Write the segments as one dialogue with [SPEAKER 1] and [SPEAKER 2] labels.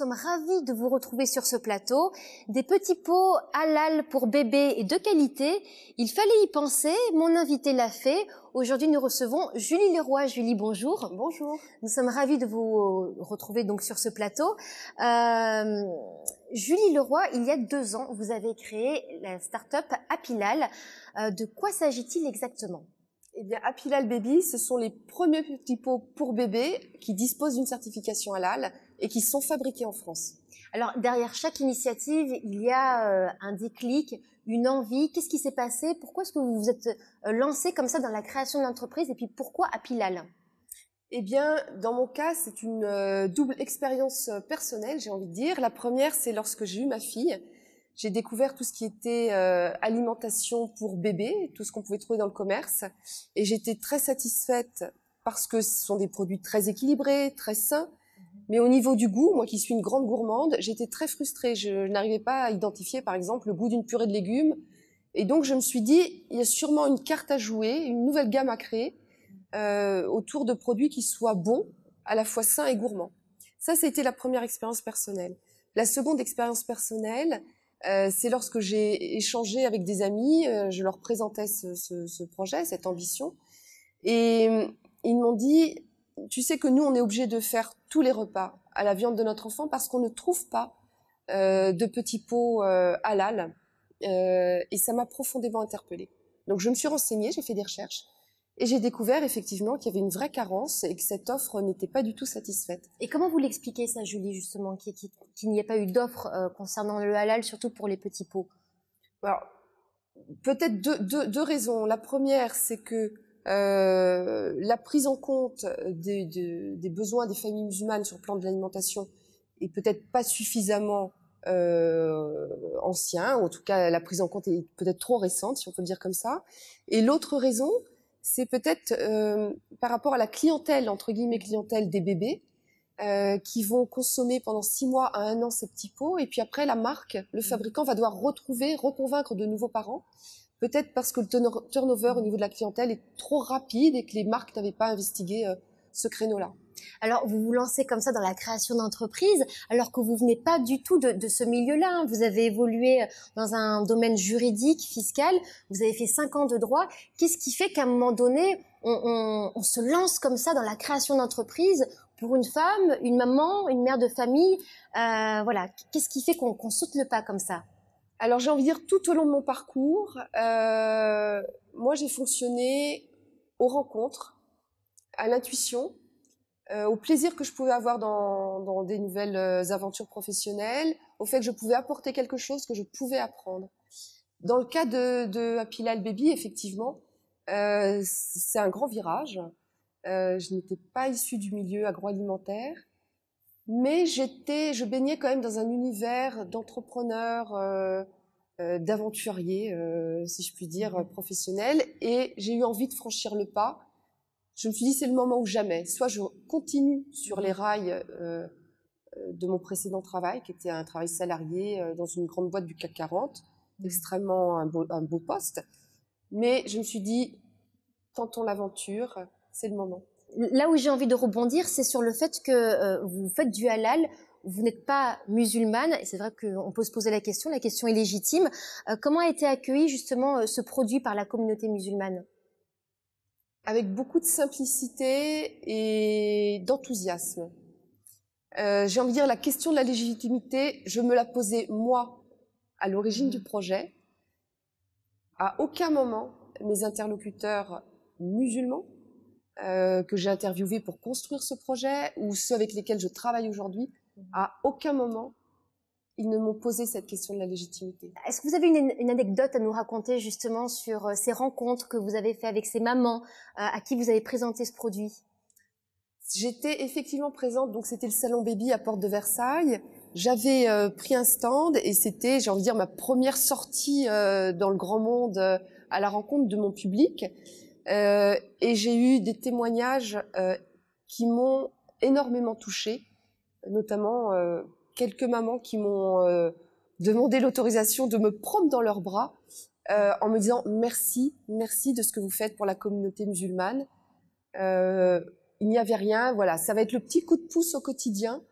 [SPEAKER 1] sommes ravis de vous retrouver sur ce plateau. Des petits pots halal pour bébés et de qualité, il fallait y penser, mon invité l'a fait. Aujourd'hui, nous recevons Julie Leroy. Julie, bonjour. Bonjour. Nous sommes ravis de vous euh, retrouver donc sur ce plateau. Euh, Julie Leroy, il y a deux ans, vous avez créé la start-up Apilal. Euh, de quoi s'agit-il exactement eh bien, Apilal Baby, ce sont les premiers petits pots pour bébés qui disposent d'une certification halal et qui sont fabriqués en France. Alors derrière chaque initiative, il y a euh, un déclic, une envie. Qu'est-ce qui s'est passé Pourquoi est-ce que vous vous êtes euh, lancé comme ça dans la création de l'entreprise Et puis pourquoi à Pilal eh bien, dans mon cas, c'est une euh, double expérience personnelle, j'ai envie de dire.
[SPEAKER 2] La première, c'est lorsque j'ai eu ma fille, j'ai découvert tout ce qui était alimentation pour bébé, tout ce qu'on pouvait trouver dans le commerce, et j'étais très satisfaite parce que ce sont des produits très équilibrés, très sains, mais au niveau du goût, moi qui suis une grande gourmande, j'étais très frustrée. Je, n'arrivais pas à identifier, par exemple, le goût d'une purée de légumes. Et donc, je me suis dit, il y a sûrement une carte à jouer, une nouvelle gamme à créer euh, autour de produits qui soient bons, à la fois sains et gourmands. Ça, c'était la première expérience personnelle. La seconde expérience personnelle, euh, c'est lorsque j'ai échangé avec des amis, euh, je leur présentais ce, ce, ce projet, cette ambition, et euh, ils m'ont dit tu sais que nous, on est obligé de faire tous les repas à la viande de notre enfant parce qu'on ne trouve pas euh, de petits pots euh, halal. Euh, et ça m'a profondément interpellée. Donc je me suis renseignée, j'ai fait des recherches. Et j'ai découvert effectivement qu'il y avait une vraie carence
[SPEAKER 1] et que cette offre n'était pas du tout satisfaite. Et comment vous l'expliquez ça, Julie, justement, qu'il n'y ait pas eu d'offre concernant le halal, surtout pour les petits pots Alors,
[SPEAKER 2] peut-être deux, raisons. La première, c'est que euh, la prise en compte des, besoins des familles musulmanes sur le plan de l'alimentation est peut-être pas suffisamment euh, ancien, en tout cas la prise en compte est peut-être trop récente, si on peut dire comme ça. Et l'autre raison, c'est peut-être euh, par rapport à la clientèle, entre guillemets clientèle des bébés, euh, qui vont consommer pendant six mois à un an ces petits pots, et puis après la marque, le mmh. fabricant va devoir retrouver, reconvaincre de nouveaux parents Peut-être parce que le turnover au niveau de la clientèle est trop rapide et que les marques n'avaient pas investigué euh,
[SPEAKER 1] ce créneau-là. Alors, vous vous lancez comme ça dans la création d'entreprise, alors que vous venez pas du tout de, ce milieu-là. Hein. Vous avez évolué euh, dans un domaine juridique, fiscal. Vous avez fait cinq ans de droit. Qu'est-ce qui fait qu'à un moment donné, on, se lance comme ça dans la création d'entreprise pour une femme, une maman, une mère de famille euh, Voilà. Qu'est-ce qui fait qu'on saute le pas comme ça alors j'ai envie de dire tout au long de mon parcours,
[SPEAKER 2] euh, moi j'ai fonctionné aux rencontres, à l'intuition, euh, au plaisir que je pouvais avoir dans, des nouvelles euh, aventures professionnelles, au fait que je pouvais apporter quelque chose que je pouvais apprendre. Dans le cas de, de Baby, effectivement, euh, c'est un grand virage. je n'étais pas issue du milieu agroalimentaire. Mais j'étais, je baignais quand même dans un univers d'entrepreneurs, euh, euh d'aventuriers, euh, si je puis dire, mmh. professionnels. Et j'ai eu envie de franchir le pas. Je me suis dit, c'est le moment ou jamais. Soit je continue sur mmh. les rails euh, euh, de mon précédent travail, qui était un travail salarié dans une grande boîte du CAC 40, mmh. extrêmement un beau, un beau poste.
[SPEAKER 1] Mais je me suis dit, tentons l'aventure, c'est le moment là où j'ai envie de rebondir, c'est sur le fait que euh, vous faites du halal, vous n'êtes pas musulmane, et c'est vrai qu'on peut se poser la question, la question est légitime. Euh, comment a été accueilli justement euh, ce produit par la communauté musulmane Avec beaucoup de simplicité
[SPEAKER 2] et d'enthousiasme. j'ai envie de dire la question de la légitimité, je me la posais moi à l'origine du projet. À aucun moment mes interlocuteurs musulmans euh, que j'ai interviewés pour construire ce projet ou ceux avec lesquels je travaille aujourd'hui, mhm. à aucun moment
[SPEAKER 1] ils ne m'ont posé cette question de la légitimité. Est-ce que vous avez une, anecdote à nous raconter justement sur euh, ces rencontres que vous avez faites avec ces mamans euh, à qui vous avez présenté ce produit J'étais effectivement présente, donc c'était le salon Baby à Porte de Versailles. J'avais
[SPEAKER 2] pris un stand et c'était, j'ai envie de dire, ma première sortie dans le grand monde à la rencontre de mon public. Euh, et j'ai eu des témoignages euh, qui m'ont énormément touchée, notamment euh, quelques mamans qui m'ont demandé l'autorisation de me prendre dans leurs bras en me disant merci, merci de ce que vous faites pour la communauté musulmane. il n'y avait rien, voilà, ça va être le petit coup de pouce au quotidien.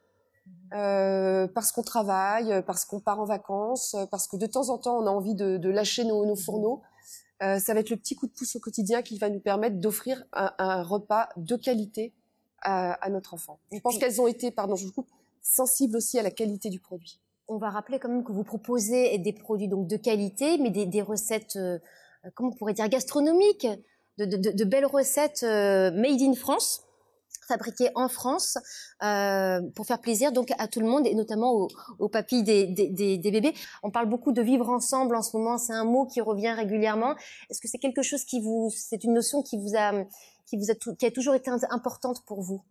[SPEAKER 2] parce qu'on travaille, parce qu'on part en vacances, parce que de temps en temps on a envie de, lâcher nos, nos fourneaux. Euh, ça va être le petit coup de pouce au quotidien qui va nous permettre d'offrir un, repas de qualité
[SPEAKER 1] à, notre enfant. Je pense qu'elles ont été, pardon, je vous coupe, sensibles aussi à la qualité du produit. On va rappeler quand même que vous proposez des produits donc de qualité, mais des, recettes, euh, comment on pourrait dire, gastronomiques, de, belles recettes euh, made in France fabriquée en France euh, pour faire plaisir donc à tout le monde et notamment aux, aux papilles des, des, des, bébés. On parle beaucoup de vivre ensemble en ce moment, c'est un mot qui revient régulièrement. Est-ce que c'est quelque chose qui vous, c'est une notion qui vous a, qui vous a, qui a toujours été importante pour vous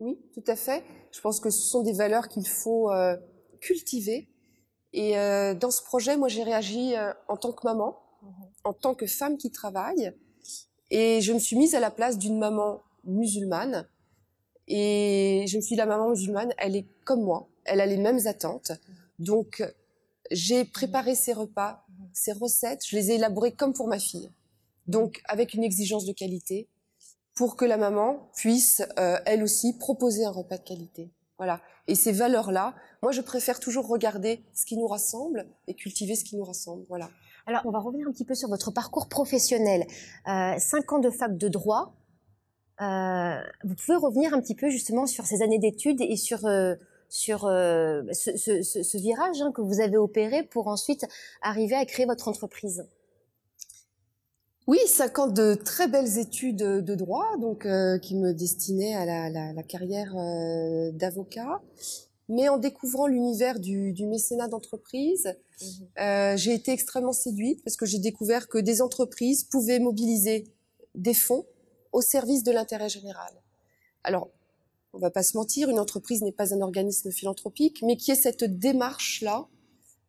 [SPEAKER 1] Oui, tout à fait. Je pense que ce sont des valeurs qu'il faut euh,
[SPEAKER 2] cultiver. Et euh, dans ce projet, moi j'ai réagi euh, en tant que maman, mmh en tant que femme qui travaille, et je me suis mise à la place d'une maman musulmane et je me suis dit, la maman musulmane, elle est comme moi, elle a les mêmes attentes. Donc, j'ai préparé ses repas, ses recettes, je les ai élaborées comme pour ma fille. Donc, avec une exigence de qualité, pour que la maman puisse, euh, elle aussi, proposer un repas de qualité. Voilà. Et ces valeurs-là, moi, je préfère toujours
[SPEAKER 1] regarder ce qui nous rassemble et cultiver ce qui nous rassemble. Voilà. Alors, on va revenir un petit peu sur votre parcours professionnel. Euh, cinq ans de fac de droit, euh, vous pouvez revenir un petit peu justement sur ces années d'études et sur euh, sur euh, ce, virage hein, que vous avez opéré pour ensuite arriver à créer votre entreprise
[SPEAKER 2] Oui, ça ans de très belles études de droit, donc qui me destinaient à la, carrière d'avocat. Mais en découvrant l'univers du, mécénat d'entreprise, mmh. j'ai été extrêmement séduite parce que j'ai découvert que des entreprises pouvaient mobiliser des fonds au service de l'intérêt général. Alors, on va pas se mentir, une entreprise n'est pas un organisme philanthropique, mais qui est cette démarche-là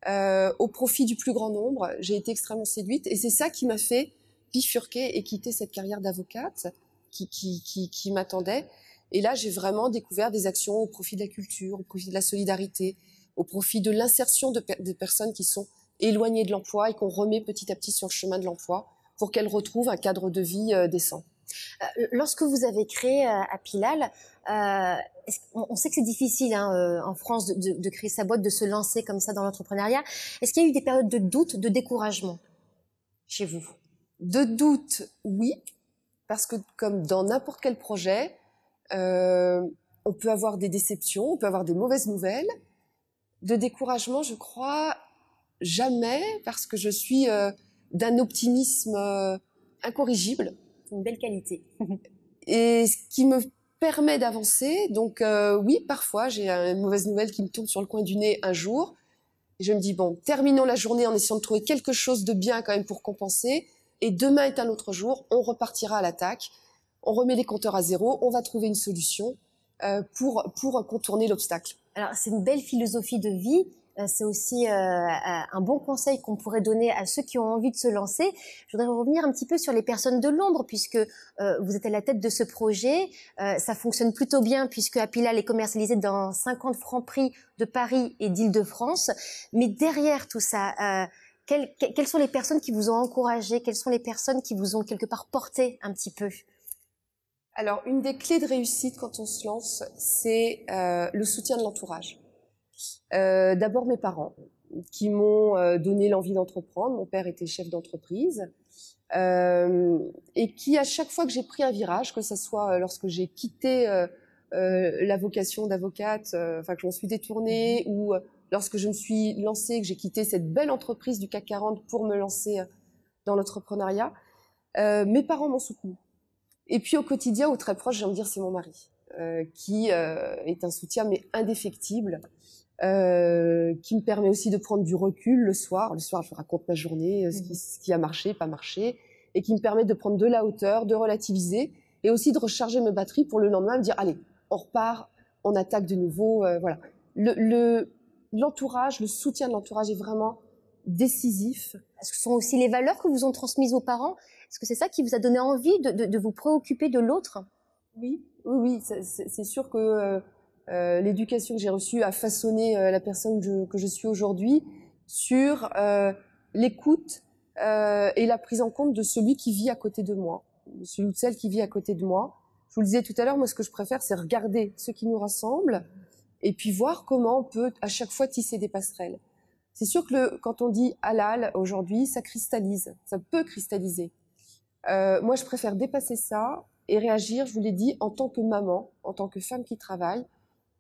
[SPEAKER 2] euh, au profit du plus grand nombre, j'ai été extrêmement séduite et c'est ça qui m'a fait bifurquer et quitter cette carrière d'avocate qui, qui, m'attendait. Et là, j'ai vraiment découvert des actions au profit de la culture, au profit de la solidarité, au profit de l'insertion de personnes qui sont éloignées de l'emploi et qu'on remet petit à petit sur le chemin de l'emploi
[SPEAKER 1] pour qu'elles retrouvent un cadre de vie euh, décent. Euh, lorsque vous avez créé euh, Apilal, euh, on sait que c'est difficile hein, en France de, créer sa boîte, de se lancer comme ça dans l'entrepreneuriat. Est-ce qu'il y a eu des périodes de doute, de découragement chez vous De doute, oui, parce que comme dans n'importe quel projet,
[SPEAKER 2] on peut avoir des déceptions, on peut avoir des mauvaises nouvelles. De découragement, je crois jamais, parce que je suis d'un optimisme incorrigible
[SPEAKER 1] une belle qualité.
[SPEAKER 2] et ce qui me permet d'avancer, donc euh, oui, parfois j'ai une mauvaise nouvelle qui me tombe sur le coin du nez un jour. je me dis, bon, terminons la journée en essayant de trouver quelque chose de bien quand même pour compenser. Et demain est un autre jour, on repartira à l'attaque, on remet les compteurs à zéro, on va trouver une
[SPEAKER 1] solution euh, pour, pour contourner l'obstacle. Alors c'est une belle philosophie de vie euh, c'est aussi euh, euh, un bon conseil qu'on pourrait donner à ceux qui ont envie de se lancer. Je voudrais revenir un petit peu sur les personnes de l'ombre, puisque vous êtes à la tête de ce projet. ça fonctionne plutôt bien, puisque Apilal est commercialisé dans 50 francs prix de Paris et d'Île-de-France. Mais derrière tout ça, quelles, sont les personnes qui vous ont encouragé Quelles sont les personnes qui vous ont quelque part porté un petit peu alors, une des clés de
[SPEAKER 2] réussite quand on se lance, c'est le soutien de l'entourage. Euh, d'abord mes parents, qui m'ont euh, donné l'envie d'entreprendre. Mon père était chef d'entreprise. Euh, et qui, à chaque fois que j'ai pris un virage, que ce soit lorsque j'ai quitté la vocation d'avocate, enfin que je m'en suis détournée, mm-hmm. ou lorsque je me suis lancée, que j'ai quitté cette belle entreprise du CAC 40 pour me lancer dans l'entrepreneuriat, mes parents m'ont soutenue. Et puis au quotidien, au très proche, j'ai j'aime dire, c'est mon mari, qui est un soutien mais indéfectible, euh, qui me permet aussi de prendre du recul le soir. Le soir, je raconte ma journée, euh, ce, qui, mhm. ce, qui, a marché, pas marché, et qui me permet de prendre de la hauteur, de relativiser, et aussi de recharger mes batteries pour le lendemain, me dire allez, on repart, on attaque de nouveau. Euh, voilà. L'entourage, le, l'entourage
[SPEAKER 1] le, soutien de l'entourage est vraiment décisif. Ce sont aussi les valeurs que vous ont transmises aux parents. Est-ce que c'est ça qui vous a donné envie de, de, de vous préoccuper de l'autre Oui, oui,
[SPEAKER 2] oui. C'est sûr que euh, euh, l'éducation que j'ai reçue a façonné euh, la personne que je suis aujourd'hui, sur euh, l'écoute et la prise en compte de celui qui vit à côté de moi, celui ou celle qui vit à côté de moi. Je vous le disais tout à l'heure, moi ce que je préfère, c'est regarder ce qui nous rassemble et puis voir comment on peut à chaque fois tisser des passerelles. C'est sûr que le, quand on dit halal aujourd'hui, ça cristallise, ça peut cristalliser. moi, je préfère dépasser ça et réagir, je vous l'ai dit, en tant que maman, en tant que femme qui travaille,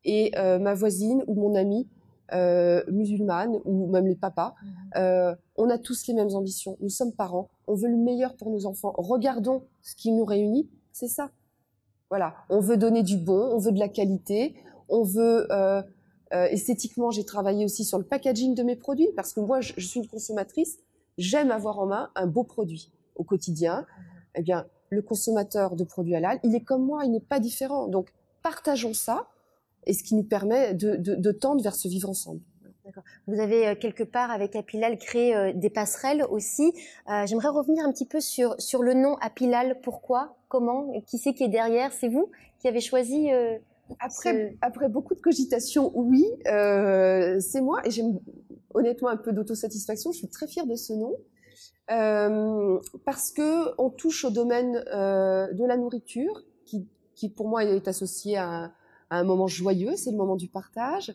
[SPEAKER 2] et euh, ma voisine ou mon amie euh, musulmane ou même les papas, mhm. euh, on a tous les mêmes ambitions. Nous sommes parents, on veut le meilleur pour nos enfants. Regardons ce qui nous réunit, c'est ça. Voilà, on veut donner du bon, on veut de la qualité, on veut euh, euh, esthétiquement. J'ai travaillé aussi sur le packaging de mes produits parce que moi, je, suis une consommatrice. J'aime avoir en main un beau produit au quotidien. Mhm. Eh bien, le consommateur de produits halal, il est comme moi, il n'est pas différent. Donc, partageons ça et ce qui nous permet de, de, de tendre vers ce vivre ensemble.
[SPEAKER 1] Vous avez euh, quelque part avec Apilal créé euh, des passerelles aussi. Euh, J'aimerais revenir un petit peu sur, sur le nom Apilal. Pourquoi Comment Qui c'est qui est derrière C'est vous qui avez choisi euh, après, après beaucoup de cogitations, oui, euh, c'est moi.
[SPEAKER 2] Et j'aime honnêtement un peu d'autosatisfaction. Je suis très fière de ce nom. Euh, parce que on touche au domaine de la nourriture, qui, qui pour moi est associé à, un moment joyeux, c'est le moment du partage.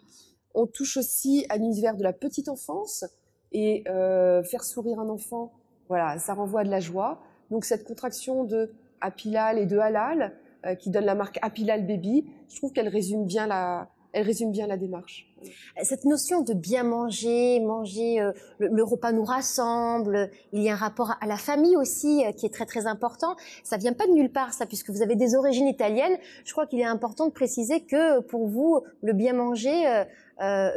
[SPEAKER 2] On touche aussi à l'univers de la petite enfance et euh, faire sourire un enfant, voilà, ça renvoie à de la joie. Donc cette contraction de Apilal et de Halal, euh, qui donne la marque Apilal
[SPEAKER 1] Baby, je trouve qu'elle résume bien la, elle résume bien la démarche. Cette notion de bien manger, manger, euh, le, repas nous rassemble, il y a un rapport à la famille aussi euh, qui est très très important. Ça vient pas de nulle part, ça, puisque vous avez des origines italiennes. Je crois qu'il est important de préciser que euh, pour vous, le bien manger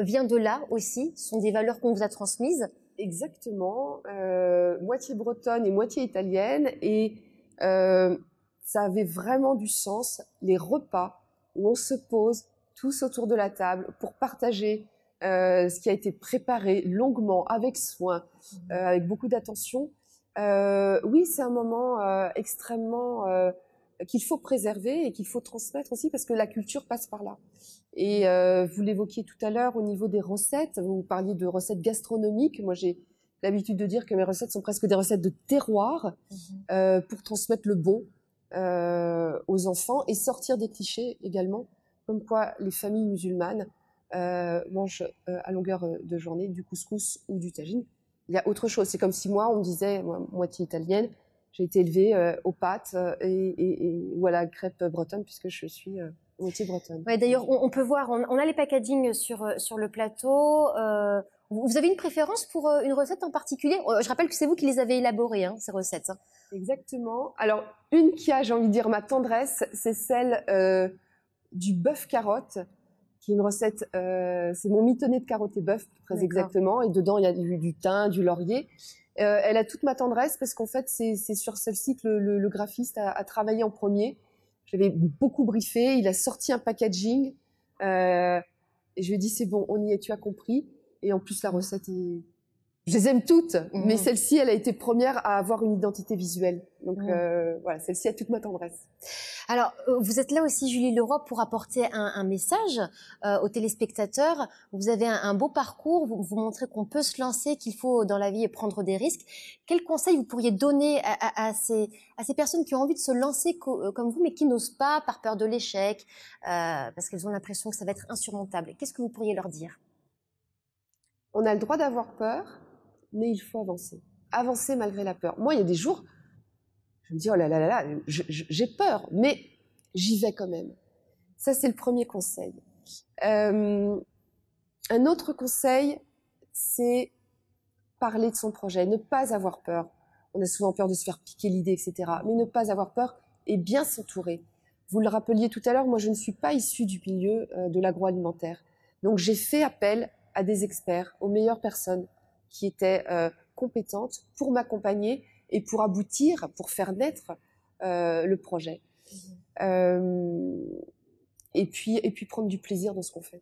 [SPEAKER 1] vient de là aussi. Ce sont des valeurs qu'on vous a transmises. Exactement. moitié bretonne et moitié
[SPEAKER 2] italienne. Et ça avait vraiment du sens. Les repas où on se pose tous autour de la table pour partager euh, ce qui a été préparé longuement, avec soin, mmh. euh, avec beaucoup d'attention. Euh, oui, c'est un moment euh, extrêmement euh, qu'il faut préserver et qu'il faut transmettre aussi parce que la culture passe par là. Et euh, vous l'évoquiez tout à l'heure au niveau des recettes, vous parliez de recettes gastronomiques. Moi, j'ai l'habitude de dire que mes recettes sont presque des recettes de terroir mmh. pour transmettre le bon aux enfants et sortir des clichés également comme quoi les familles musulmanes euh, mangent euh, à longueur euh, de journée du couscous ou du tagine. Il y a autre chose. C'est comme si moi, on me disait, moitié italienne, j'ai été élevée aux pâtes et, ou à la crêpe bretonne, puisque je suis
[SPEAKER 1] moitié bretonne. D'ailleurs, on, peut voir, on, a les packagings sur, sur le plateau. Vous avez une préférence pour une recette en particulier Je rappelle que c'est vous qui les avez élaborées, hein, ces recettes. Hein. Exactement. Alors, une qui a, j'ai envie de dire, ma tendresse, c'est celle
[SPEAKER 2] du bœuf carotte, qui est une recette, euh, c'est mon mitonné de carottes et bœuf, très exactement. Et dedans, il y a du, thym, du laurier. Euh, elle a toute ma tendresse parce qu'en fait, c'est sur celle-ci que le, graphiste a, travaillé en premier. J'avais beaucoup briefé. Il a sorti un packaging. Euh, et je lui ai dit, c'est bon, on y est, tu as compris. Et en plus, la mm. recette est... Je les aime toutes, mm. mais celle-ci, elle a été première à avoir une identité
[SPEAKER 1] visuelle. Donc mm. voilà, celle-ci a toute ma tendresse. Alors, euh, vous êtes là aussi, Julie Leroy, pour apporter un, message euh, aux téléspectateurs. Vous avez un, beau parcours, vous, vous montrez qu'on peut se lancer, qu'il faut dans la vie prendre des risques. Quel conseil vous pourriez donner à, ces, personnes qui ont envie de se lancer euh, comme vous, mais qui n'osent pas par peur de l'échec, parce qu'elles ont l'impression que ça va être insurmontable Qu'est-ce que vous pourriez leur dire
[SPEAKER 2] On a le droit d'avoir peur, mais il faut avancer. Avancer malgré la peur. Moi, il y a des jours, je me dis, oh là là là là, j'ai peur, mais j'y vais quand même. Ça, c'est le premier conseil. Euh, un autre conseil, c'est parler de son projet, ne pas avoir peur. On a souvent peur de se faire piquer l'idée, etc. Mais ne pas avoir peur et bien s'entourer. Vous le rappeliez tout à l'heure, moi je ne suis pas issue du milieu euh, de l'agroalimentaire. Donc j'ai fait appel à des experts, aux meilleures personnes qui étaient euh, compétente pour m'accompagner et pour aboutir, pour faire naître euh, le projet. Mmh. Euh, et, puis, et puis prendre du plaisir dans ce qu'on fait.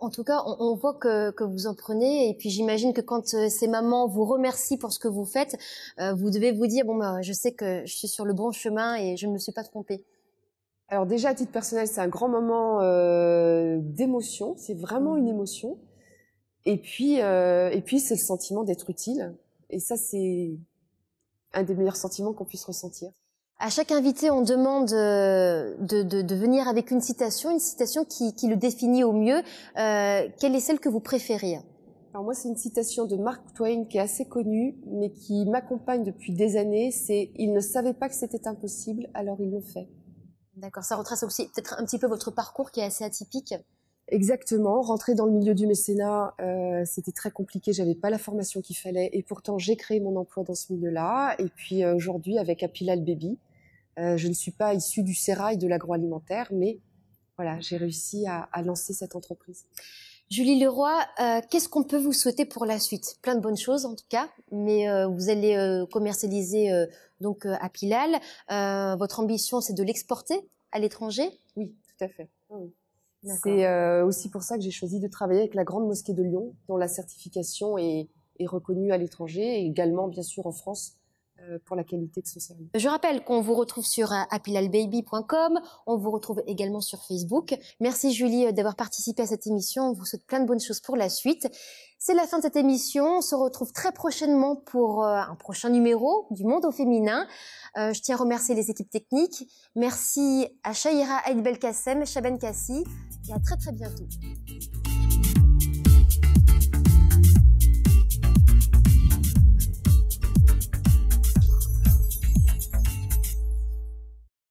[SPEAKER 1] En tout cas, on, voit que, que, vous en prenez. Et puis j'imagine que quand euh, ces mamans vous remercient pour ce que vous faites, vous devez vous dire, bon, bah, je sais que je suis sur le bon chemin et je ne me suis pas trompée. Alors déjà, à titre personnel, c'est un grand moment
[SPEAKER 2] d'émotion. C'est vraiment mmh. une émotion. Et puis, euh, et puis c'est le sentiment d'être utile. Et ça, c'est un des meilleurs sentiments qu'on puisse ressentir.
[SPEAKER 1] À chaque invité, on demande euh, de, de, de venir avec une citation, une citation qui, qui le définit au mieux. Euh, quelle est celle que vous préférez Alors moi, c'est une citation de Mark Twain qui est assez connue, mais qui m'accompagne depuis des années. C'est « Il ne savait pas que c'était impossible, alors il le fait ». D'accord, ça retrace aussi peut-être un petit peu votre parcours qui est assez atypique.
[SPEAKER 2] Exactement. Rentrer dans le milieu du mécénat, euh, c'était très compliqué. J'avais pas la formation qu'il fallait, et pourtant j'ai créé mon emploi dans ce milieu-là. Et puis euh, aujourd'hui, avec Apilal Baby, euh, je ne suis pas issue du sérail de l'agroalimentaire,
[SPEAKER 1] mais voilà, j'ai réussi à, lancer cette entreprise. Julie Leroy, qu'est-ce qu'on peut vous souhaiter pour la suite Plein de bonnes choses en tout cas, mais vous allez commercialiser donc Apilal. votre ambition, c'est de l'exporter à l'étranger Oui, tout à fait. Ah
[SPEAKER 2] c'est euh, aussi pour ça que j'ai choisi de travailler avec la Grande Mosquée de Lyon, dont la certification est, est reconnue à l'étranger et également, bien sûr, en France euh, pour la qualité de son service.
[SPEAKER 1] Je rappelle qu'on vous retrouve sur euh, apilalbaby.com, on vous retrouve également sur Facebook. Merci Julie d'avoir participé à cette émission, on vous souhaite plein de bonnes choses pour la suite. C'est la fin de cette émission. On se retrouve très prochainement pour un prochain numéro du Monde au féminin. je tiens à remercier les équipes techniques. Merci à shahira, Aïd Belkacem, Chaben Kassi, et à très très bientôt.